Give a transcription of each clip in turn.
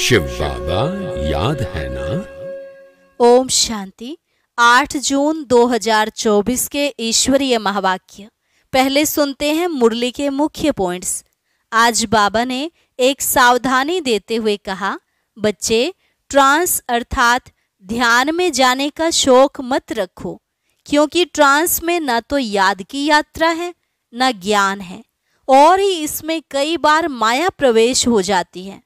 शिव बाबा याद है ना ओम शांति 8 जून 2024 के ईश्वरीय महावाक्य पहले सुनते हैं मुरली के मुख्य पॉइंट्स आज बाबा ने एक सावधानी देते हुए कहा बच्चे ट्रांस अर्थात ध्यान में जाने का शौक मत रखो क्योंकि ट्रांस में न तो याद की यात्रा है न ज्ञान है और ही इसमें कई बार माया प्रवेश हो जाती है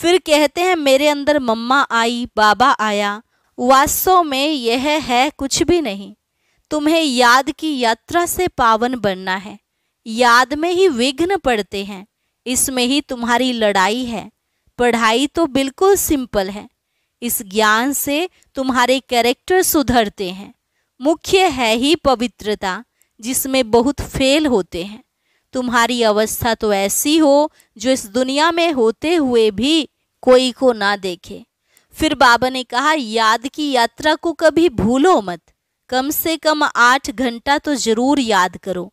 फिर कहते हैं मेरे अंदर मम्मा आई बाबा आया वास्तव में यह है कुछ भी नहीं तुम्हें याद की यात्रा से पावन बनना है याद में ही विघ्न पड़ते हैं इसमें ही तुम्हारी लड़ाई है पढ़ाई तो बिल्कुल सिंपल है इस ज्ञान से तुम्हारे कैरेक्टर सुधरते हैं मुख्य है ही पवित्रता जिसमें बहुत फेल होते हैं तुम्हारी अवस्था तो ऐसी हो जो इस दुनिया में होते हुए भी कोई को ना देखे फिर बाबा ने कहा याद की यात्रा को कभी भूलो मत कम से कम आठ घंटा तो जरूर याद करो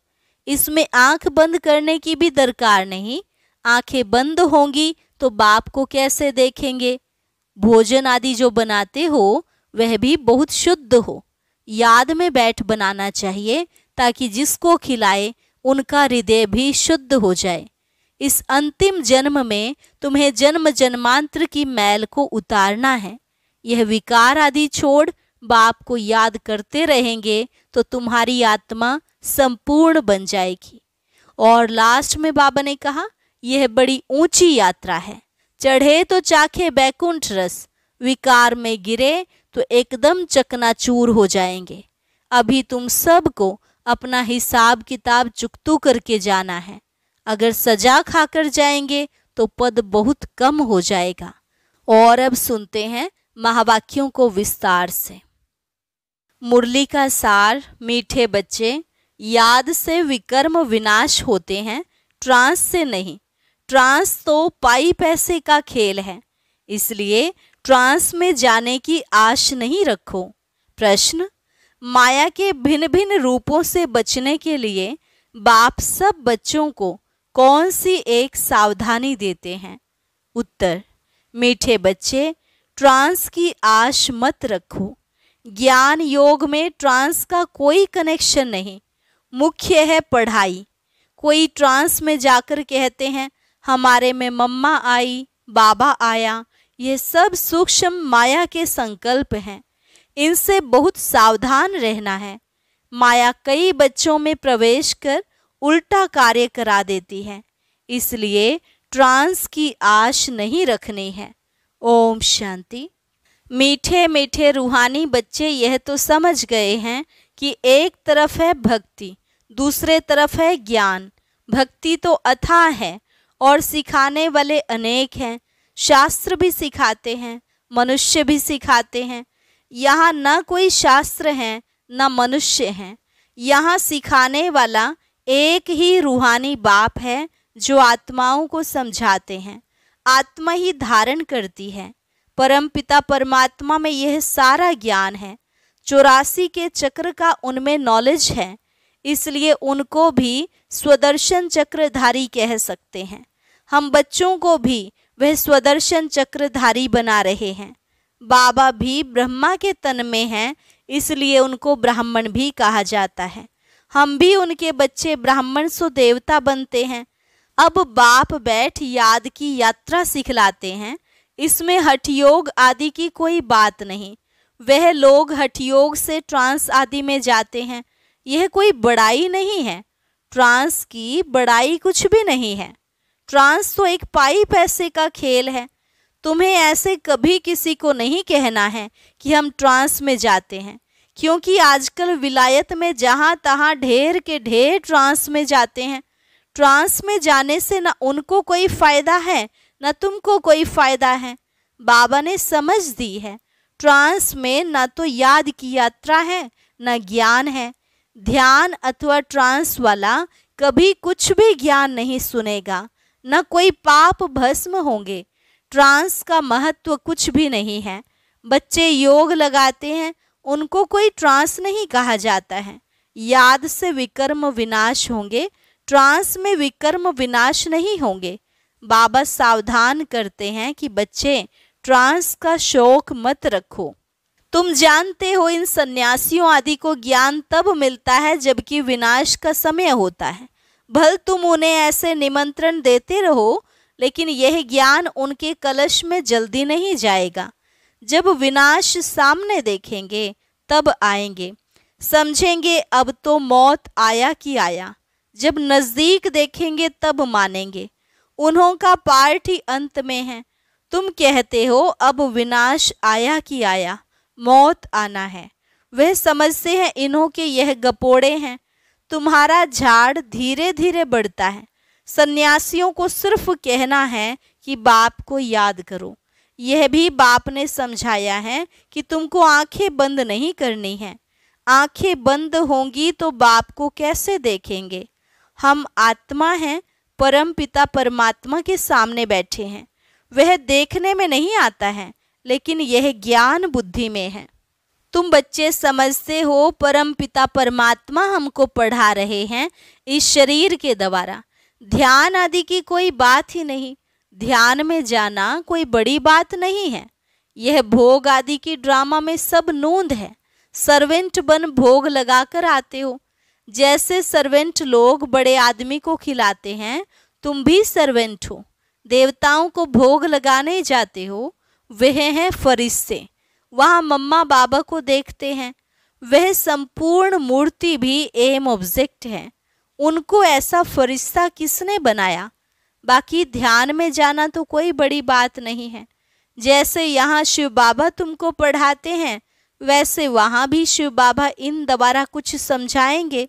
इसमें आंख बंद करने की भी दरकार नहीं आंखें बंद होंगी तो बाप को कैसे देखेंगे भोजन आदि जो बनाते हो वह भी बहुत शुद्ध हो याद में बैठ बनाना चाहिए ताकि जिसको खिलाए उनका हृदय भी शुद्ध हो जाए इस अंतिम जन्म में तुम्हें जन्म जन्मांतर की मैल को उतारना है यह विकार आदि छोड़ बाप को याद करते रहेंगे तो तुम्हारी आत्मा संपूर्ण बन जाएगी और लास्ट में बाबा ने कहा यह बड़ी ऊंची यात्रा है चढ़े तो चाखे बैकुंठ रस विकार में गिरे तो एकदम चकनाचूर हो जाएंगे अभी तुम सबको अपना हिसाब किताब चुकतू करके जाना है अगर सजा खाकर जाएंगे तो पद बहुत कम हो जाएगा और अब सुनते हैं महावाक्यों को विस्तार से मुरली का सार मीठे बच्चे याद से विकर्म विनाश होते हैं ट्रांस से नहीं ट्रांस तो पाई पैसे का खेल है इसलिए ट्रांस में जाने की आश नहीं रखो प्रश्न माया के भिन्न भिन्न रूपों से बचने के लिए बाप सब बच्चों को कौन सी एक सावधानी देते हैं उत्तर मीठे बच्चे ट्रांस की आश मत रखो ज्ञान योग में ट्रांस का कोई कनेक्शन नहीं मुख्य है पढ़ाई कोई ट्रांस में जाकर कहते हैं हमारे में मम्मा आई बाबा आया ये सब सूक्ष्म माया के संकल्प हैं इनसे बहुत सावधान रहना है माया कई बच्चों में प्रवेश कर उल्टा कार्य करा देती है इसलिए ट्रांस की आश नहीं रखनी है ओम शांति मीठे मीठे रूहानी बच्चे यह तो समझ गए हैं कि एक तरफ है भक्ति दूसरे तरफ है ज्ञान भक्ति तो अथा है और सिखाने वाले अनेक हैं शास्त्र भी सिखाते हैं मनुष्य भी सिखाते हैं यहाँ न कोई शास्त्र है न मनुष्य हैं यहाँ सिखाने वाला एक ही रूहानी बाप है जो आत्माओं को समझाते हैं आत्मा ही धारण करती है परम पिता परमात्मा में यह सारा ज्ञान है चौरासी के चक्र का उनमें नॉलेज है इसलिए उनको भी स्वदर्शन चक्रधारी कह सकते हैं हम बच्चों को भी वह स्वदर्शन चक्रधारी बना रहे हैं बाबा भी ब्रह्मा के तन में हैं इसलिए उनको ब्राह्मण भी कहा जाता है हम भी उनके बच्चे ब्राह्मण सो देवता बनते हैं अब बाप बैठ याद की यात्रा सिखलाते हैं इसमें योग आदि की कोई बात नहीं वह लोग योग से ट्रांस आदि में जाते हैं यह कोई बड़ाई नहीं है ट्रांस की बड़ाई कुछ भी नहीं है ट्रांस तो एक पाई पैसे का खेल है तुम्हें ऐसे कभी किसी को नहीं कहना है कि हम ट्रांस में जाते हैं क्योंकि आजकल विलायत में जहाँ तहाँ ढेर के ढेर ट्रांस में जाते हैं ट्रांस में जाने से ना उनको कोई फ़ायदा है ना तुमको कोई फ़ायदा है बाबा ने समझ दी है ट्रांस में ना तो याद की यात्रा है ना ज्ञान है ध्यान अथवा ट्रांस वाला कभी कुछ भी ज्ञान नहीं सुनेगा न कोई पाप भस्म होंगे ट्रांस का महत्व कुछ भी नहीं है बच्चे योग लगाते हैं उनको कोई ट्रांस नहीं कहा जाता है याद से विकर्म विनाश होंगे ट्रांस में विकर्म विनाश नहीं होंगे बाबा सावधान करते हैं कि बच्चे ट्रांस का शौक मत रखो तुम जानते हो इन सन्यासियों आदि को ज्ञान तब मिलता है जबकि विनाश का समय होता है भल तुम उन्हें ऐसे निमंत्रण देते रहो लेकिन यह ज्ञान उनके कलश में जल्दी नहीं जाएगा जब विनाश सामने देखेंगे तब आएंगे समझेंगे अब तो मौत आया कि आया जब नज़दीक देखेंगे तब मानेंगे उन्हों का पार्ट ही अंत में है तुम कहते हो अब विनाश आया कि आया मौत आना है वह समझते हैं इन्हों के यह गपोड़े हैं तुम्हारा झाड़ धीरे धीरे बढ़ता है सन्यासियों को सिर्फ कहना है कि बाप को याद करो यह भी बाप ने समझाया है कि तुमको आंखें बंद नहीं करनी है आंखें बंद होंगी तो बाप को कैसे देखेंगे हम आत्मा हैं परम पिता परमात्मा के सामने बैठे हैं वह देखने में नहीं आता है लेकिन यह ज्ञान बुद्धि में है तुम बच्चे समझते हो परम पिता परमात्मा हमको पढ़ा रहे हैं इस शरीर के द्वारा ध्यान आदि की कोई बात ही नहीं ध्यान में जाना कोई बड़ी बात नहीं है यह भोग आदि की ड्रामा में सब नूंद है सर्वेंट बन भोग लगाकर आते हो जैसे सर्वेंट लोग बड़े आदमी को खिलाते हैं तुम भी सर्वेंट हो देवताओं को भोग लगाने जाते हो वह हैं फरिश्ते वहाँ मम्मा बाबा को देखते हैं वह संपूर्ण मूर्ति भी एम ऑब्जेक्ट है उनको ऐसा फरिश्ता किसने बनाया बाकी ध्यान में जाना तो कोई बड़ी बात नहीं है जैसे यहाँ शिव बाबा तुमको पढ़ाते हैं वैसे वहाँ भी शिव बाबा इन दोबारा कुछ समझाएंगे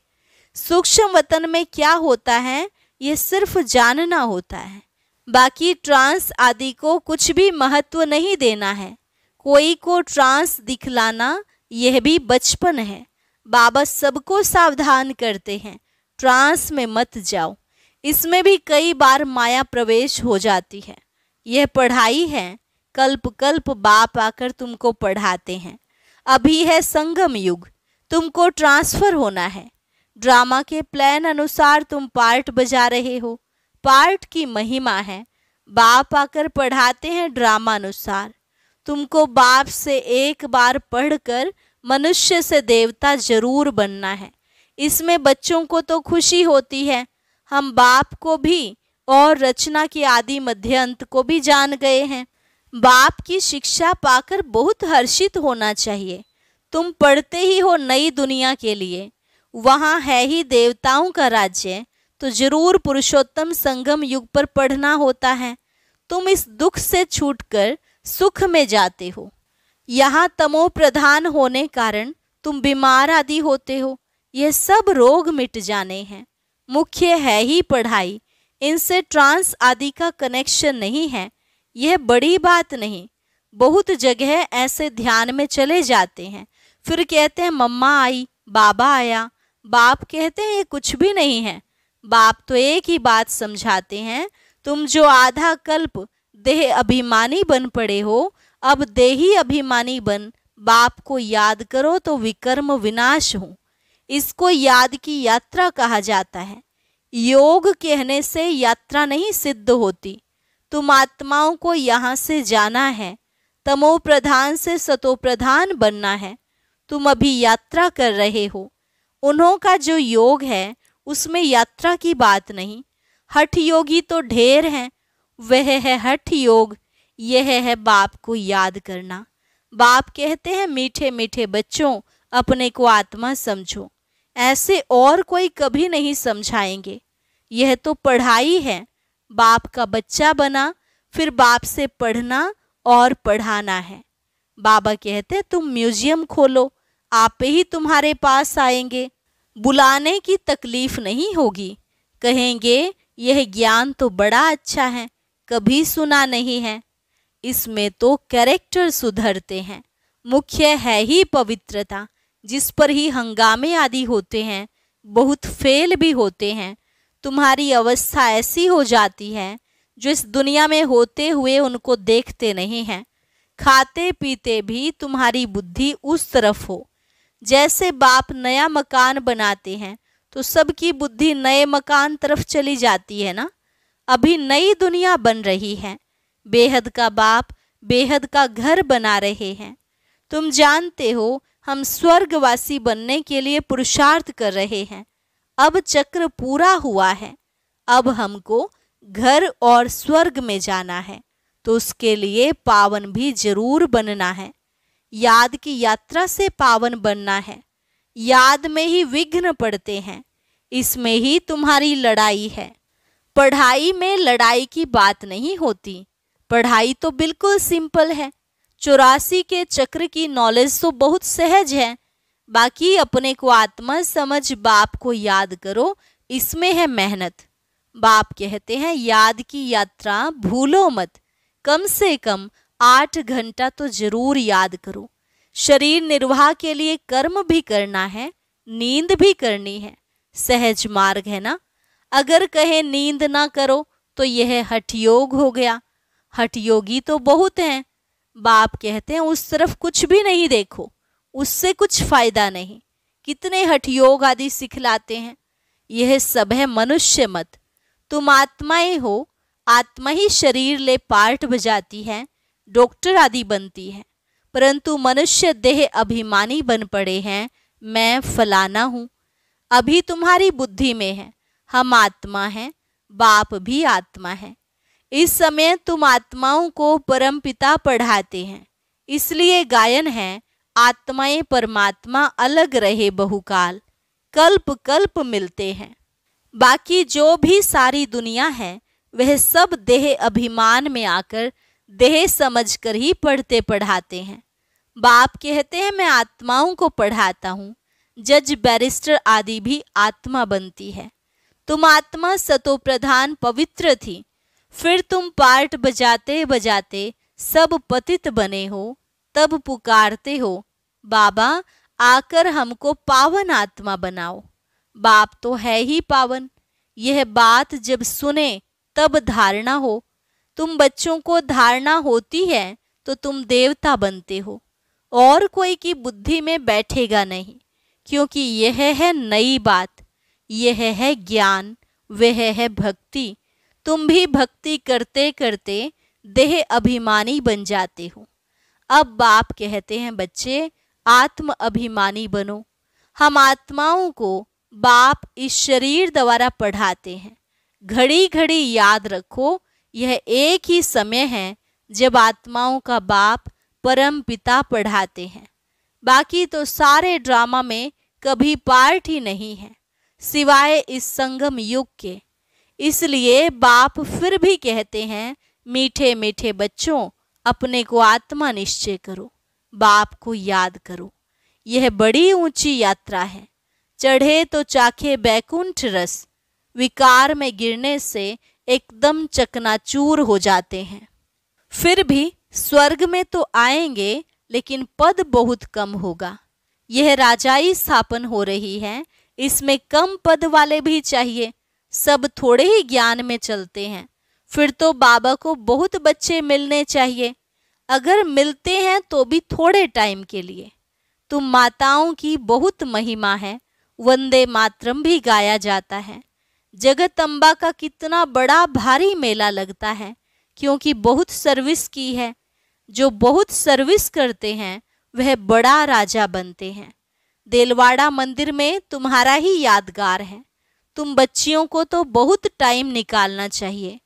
सूक्ष्म वतन में क्या होता है ये सिर्फ जानना होता है बाकी ट्रांस आदि को कुछ भी महत्व नहीं देना है कोई को ट्रांस दिखलाना यह भी बचपन है बाबा सबको सावधान करते हैं ट्रांस में मत जाओ इसमें भी कई बार माया प्रवेश हो जाती है यह पढ़ाई है कल्प कल्प बाप आकर तुमको पढ़ाते हैं अभी है संगम युग तुमको ट्रांसफर होना है ड्रामा के प्लान अनुसार तुम पार्ट बजा रहे हो पार्ट की महिमा है बाप आकर पढ़ाते हैं ड्रामा अनुसार तुमको बाप से एक बार पढ़कर मनुष्य से देवता जरूर बनना है इसमें बच्चों को तो खुशी होती है हम बाप को भी और रचना के आदि मध्य अंत को भी जान गए हैं बाप की शिक्षा पाकर बहुत हर्षित होना चाहिए तुम पढ़ते ही हो नई दुनिया के लिए वहाँ है ही देवताओं का राज्य तो जरूर पुरुषोत्तम संगम युग पर पढ़ना होता है तुम इस दुख से छूटकर सुख में जाते हो यहाँ तमो प्रधान होने कारण तुम बीमार आदि होते हो ये सब रोग मिट जाने हैं मुख्य है ही पढ़ाई इनसे ट्रांस आदि का कनेक्शन नहीं है यह बड़ी बात नहीं बहुत जगह ऐसे ध्यान में चले जाते हैं फिर कहते हैं मम्मा आई बाबा आया बाप कहते हैं ये कुछ भी नहीं है बाप तो एक ही बात समझाते हैं तुम जो आधा कल्प देह अभिमानी बन पड़े हो अब देही अभिमानी बन बाप को याद करो तो विकर्म विनाश हूँ इसको याद की यात्रा कहा जाता है योग कहने से यात्रा नहीं सिद्ध होती तुम आत्माओं को यहाँ से जाना है तमो प्रधान से सतो प्रधान बनना है तुम अभी यात्रा कर रहे हो उन्हों का जो योग है उसमें यात्रा की बात नहीं हठ योगी तो ढेर हैं वह है हठ योग यह है बाप को याद करना बाप कहते हैं मीठे मीठे बच्चों अपने को आत्मा समझो ऐसे और कोई कभी नहीं समझाएंगे यह तो पढ़ाई है बाप का बच्चा बना फिर बाप से पढ़ना और पढ़ाना है बाबा कहते तुम म्यूजियम खोलो आप ही तुम्हारे पास आएंगे बुलाने की तकलीफ नहीं होगी कहेंगे यह ज्ञान तो बड़ा अच्छा है कभी सुना नहीं है इसमें तो कैरेक्टर सुधरते हैं मुख्य है ही पवित्रता जिस पर ही हंगामे आदि होते हैं बहुत फेल भी होते हैं तुम्हारी अवस्था ऐसी हो जाती है जो इस दुनिया में होते हुए उनको देखते नहीं हैं खाते पीते भी तुम्हारी बुद्धि उस तरफ हो जैसे बाप नया मकान बनाते हैं तो सबकी बुद्धि नए मकान तरफ चली जाती है ना अभी नई दुनिया बन रही है बेहद का बाप बेहद का घर बना रहे हैं तुम जानते हो हम स्वर्गवासी बनने के लिए पुरुषार्थ कर रहे हैं अब चक्र पूरा हुआ है अब हमको घर और स्वर्ग में जाना है तो उसके लिए पावन भी जरूर बनना है याद की यात्रा से पावन बनना है याद में ही विघ्न पड़ते हैं इसमें ही तुम्हारी लड़ाई है पढ़ाई में लड़ाई की बात नहीं होती पढ़ाई तो बिल्कुल सिंपल है चौरासी के चक्र की नॉलेज तो बहुत सहज है बाकी अपने को आत्मा समझ बाप को याद करो इसमें है मेहनत बाप कहते हैं याद की यात्रा भूलो मत कम से कम आठ घंटा तो जरूर याद करो शरीर निर्वाह के लिए कर्म भी करना है नींद भी करनी है सहज मार्ग है ना अगर कहे नींद ना करो तो यह हठयोग हो गया हठयोगी तो बहुत हैं बाप कहते हैं उस तरफ कुछ भी नहीं देखो उससे कुछ फायदा नहीं कितने हठ योग आदि सिखलाते हैं यह सब है मनुष्य मत तुम आत्माएं हो आत्मा ही शरीर ले पार्ट बजाती है डॉक्टर आदि बनती है परंतु मनुष्य देह अभिमानी बन पड़े हैं मैं फलाना हूँ अभी तुम्हारी बुद्धि में है हम आत्मा हैं बाप भी आत्मा है इस समय तुम आत्माओं को परम पिता पढ़ाते हैं इसलिए गायन है आत्माएं परमात्मा अलग रहे बहुकाल कल्प कल्प मिलते हैं बाकी जो भी सारी दुनिया है वह सब देह अभिमान में आकर देह समझकर ही पढ़ते पढ़ाते हैं बाप कहते हैं मैं आत्माओं को पढ़ाता हूँ जज बैरिस्टर आदि भी आत्मा बनती है तुम आत्मा सतो प्रधान पवित्र थी फिर तुम पार्ट बजाते बजाते सब पतित बने हो तब पुकारते हो बाबा आकर हमको पावन आत्मा बनाओ बाप तो है ही पावन यह बात जब सुने तब धारणा हो तुम बच्चों को धारणा होती है तो तुम देवता बनते हो और कोई की बुद्धि में बैठेगा नहीं क्योंकि यह है नई बात यह है ज्ञान वह है भक्ति तुम भी भक्ति करते करते देह अभिमानी बन जाते हो अब बाप कहते हैं बच्चे आत्म अभिमानी बनो हम आत्माओं को बाप इस शरीर द्वारा पढ़ाते हैं घड़ी घड़ी याद रखो यह एक ही समय है जब आत्माओं का बाप परम पिता पढ़ाते हैं बाकी तो सारे ड्रामा में कभी पार्ट ही नहीं है सिवाय इस संगम युग के इसलिए बाप फिर भी कहते हैं मीठे मीठे बच्चों अपने को आत्मा निश्चय करो बाप को याद करो यह बड़ी ऊंची यात्रा है चढ़े तो चाखे बैकुंठ रस विकार में गिरने से एकदम चकनाचूर हो जाते हैं फिर भी स्वर्ग में तो आएंगे लेकिन पद बहुत कम होगा यह राजाई स्थापन हो रही है इसमें कम पद वाले भी चाहिए सब थोड़े ही ज्ञान में चलते हैं फिर तो बाबा को बहुत बच्चे मिलने चाहिए अगर मिलते हैं तो भी थोड़े टाइम के लिए तुम तो माताओं की बहुत महिमा है वंदे मातरम भी गाया जाता है जगत अम्बा का कितना बड़ा भारी मेला लगता है क्योंकि बहुत सर्विस की है जो बहुत सर्विस करते हैं वह बड़ा राजा बनते हैं देलवाड़ा मंदिर में तुम्हारा ही यादगार है तुम बच्चियों को तो बहुत टाइम निकालना चाहिए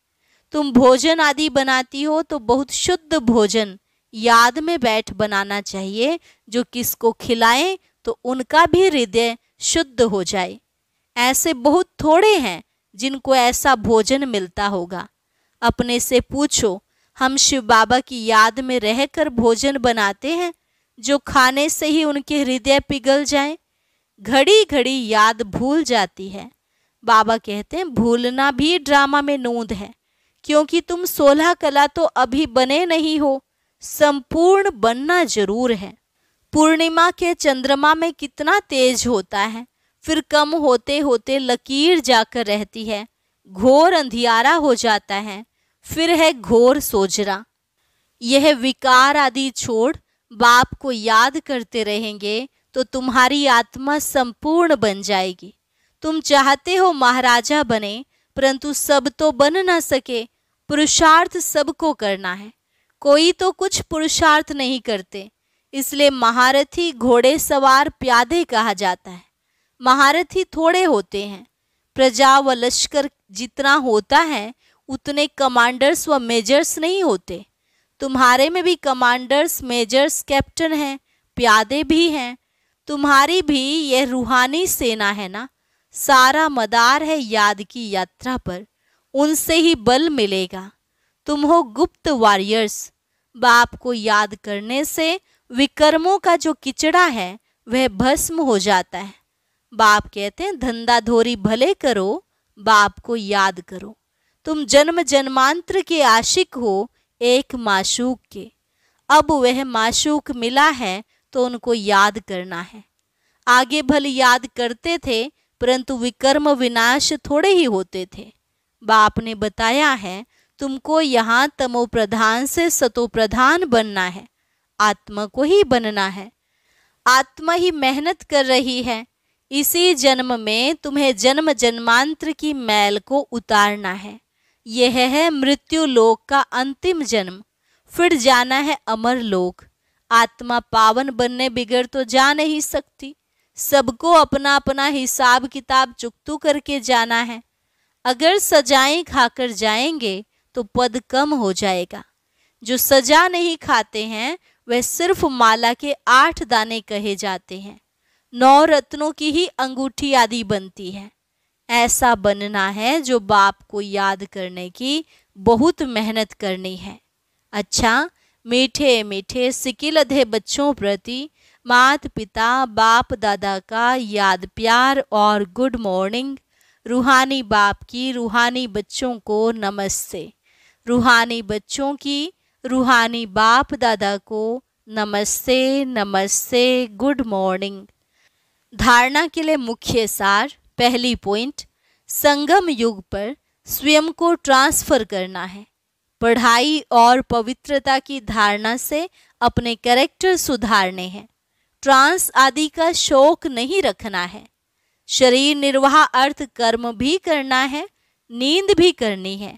तुम भोजन आदि बनाती हो तो बहुत शुद्ध भोजन याद में बैठ बनाना चाहिए जो किसको खिलाएं तो उनका भी हृदय शुद्ध हो जाए ऐसे बहुत थोड़े हैं जिनको ऐसा भोजन मिलता होगा अपने से पूछो हम शिव बाबा की याद में रहकर भोजन बनाते हैं जो खाने से ही उनके हृदय पिघल जाए घड़ी घड़ी याद भूल जाती है बाबा कहते हैं भूलना भी ड्रामा में नूंद है क्योंकि तुम सोलह कला तो अभी बने नहीं हो संपूर्ण बनना जरूर है पूर्णिमा के चंद्रमा में कितना तेज होता है फिर कम होते होते लकीर जाकर रहती है घोर अंधियारा हो जाता है फिर है घोर सोजरा यह विकार आदि छोड़ बाप को याद करते रहेंगे तो तुम्हारी आत्मा संपूर्ण बन जाएगी तुम चाहते हो महाराजा बने परंतु सब तो बन ना सके पुरुषार्थ सबको करना है कोई तो कुछ पुरुषार्थ नहीं करते इसलिए महारथी घोड़े सवार प्यादे कहा जाता है महारथी थोड़े होते हैं प्रजा व लश्कर जितना होता है उतने कमांडर्स व मेजर्स नहीं होते तुम्हारे में भी कमांडर्स मेजर्स कैप्टन हैं प्यादे भी हैं तुम्हारी भी यह रूहानी सेना है ना सारा मदार है याद की यात्रा पर उनसे ही बल मिलेगा तुम हो गुप्त वॉरियर्स बाप को याद करने से विकर्मों का जो किचड़ा है वह भस्म हो जाता है बाप कहते हैं धंधा धोरी भले करो बाप को याद करो तुम जन्म जन्मांतर के आशिक हो एक माशूक के अब वह माशूक मिला है तो उनको याद करना है आगे भले याद करते थे परंतु विकर्म विनाश थोड़े ही होते थे बाप ने बताया है तुमको यहाँ तमो प्रधान से सतो प्रधान बनना है आत्मा को ही बनना है आत्मा ही मेहनत कर रही है इसी जन्म में तुम्हें जन्म जन्मांतर की मैल को उतारना है यह है मृत्यु लोक का अंतिम जन्म फिर जाना है अमर लोक आत्मा पावन बनने बिगड़ तो जा नहीं सकती सबको अपना अपना हिसाब किताब चुकतू करके जाना है अगर सजाएं खाकर जाएंगे तो पद कम हो जाएगा जो सजा नहीं खाते हैं वह सिर्फ माला के आठ दाने कहे जाते हैं नौ रत्नों की ही अंगूठी आदि बनती है ऐसा बनना है जो बाप को याद करने की बहुत मेहनत करनी है अच्छा मीठे मीठे सिकिल अधे बच्चों प्रति मात पिता बाप दादा का याद प्यार और गुड मॉर्निंग रूहानी बाप की रूहानी बच्चों को नमस्ते रूहानी बच्चों की रूहानी बाप दादा को नमस्ते नमस्ते गुड मॉर्निंग धारणा के लिए मुख्य सार पहली पॉइंट संगम युग पर स्वयं को ट्रांसफर करना है पढ़ाई और पवित्रता की धारणा से अपने कैरेक्टर सुधारने हैं ट्रांस आदि का शोक नहीं रखना है शरीर निर्वाह अर्थ कर्म भी करना है नींद भी करनी है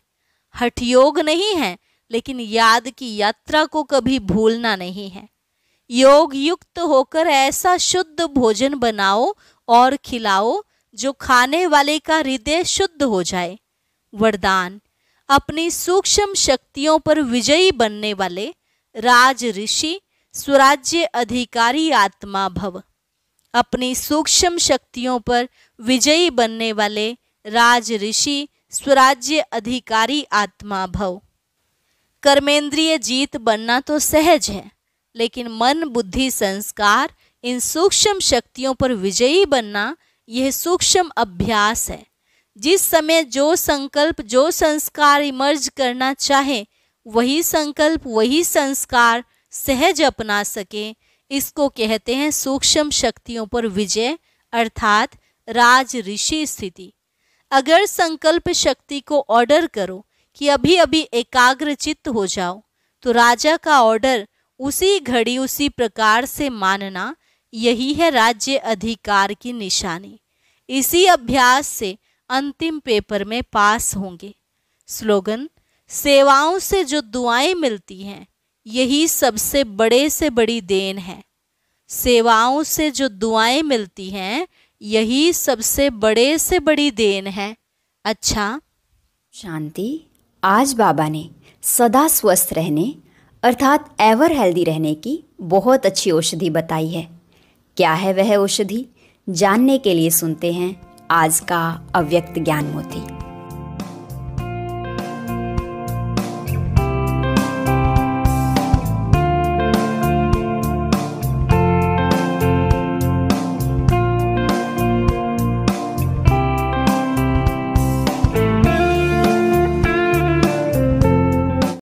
हठ योग नहीं है लेकिन याद की यात्रा को कभी भूलना नहीं है योग युक्त होकर ऐसा शुद्ध भोजन बनाओ और खिलाओ जो खाने वाले का हृदय शुद्ध हो जाए वरदान अपनी सूक्ष्म शक्तियों पर विजयी बनने वाले राज ऋषि स्वराज्य अधिकारी आत्मा भव अपनी सूक्ष्म शक्तियों पर विजयी बनने वाले राज ऋषि स्वराज्य अधिकारी आत्मा भव कर्मेंद्रिय जीत बनना तो सहज है लेकिन मन बुद्धि संस्कार इन सूक्ष्म शक्तियों पर विजयी बनना यह सूक्ष्म अभ्यास है जिस समय जो संकल्प जो संस्कार इमर्ज करना चाहे वही संकल्प वही संस्कार सहज अपना सकें इसको कहते हैं सूक्ष्म शक्तियों पर विजय अर्थात राज ऋषि स्थिति अगर संकल्प शक्ति को ऑर्डर करो कि अभी अभी एकाग्र चित्त हो जाओ तो राजा का ऑर्डर उसी घड़ी उसी प्रकार से मानना यही है राज्य अधिकार की निशानी इसी अभ्यास से अंतिम पेपर में पास होंगे स्लोगन सेवाओं से जो दुआएं मिलती हैं यही सबसे बड़े से बड़ी देन है सेवाओं से जो दुआएं मिलती हैं यही सबसे बड़े से बड़ी देन है अच्छा शांति आज बाबा ने सदा स्वस्थ रहने अर्थात एवर हेल्दी रहने की बहुत अच्छी औषधि बताई है क्या है वह औषधि जानने के लिए सुनते हैं आज का अव्यक्त ज्ञान मोती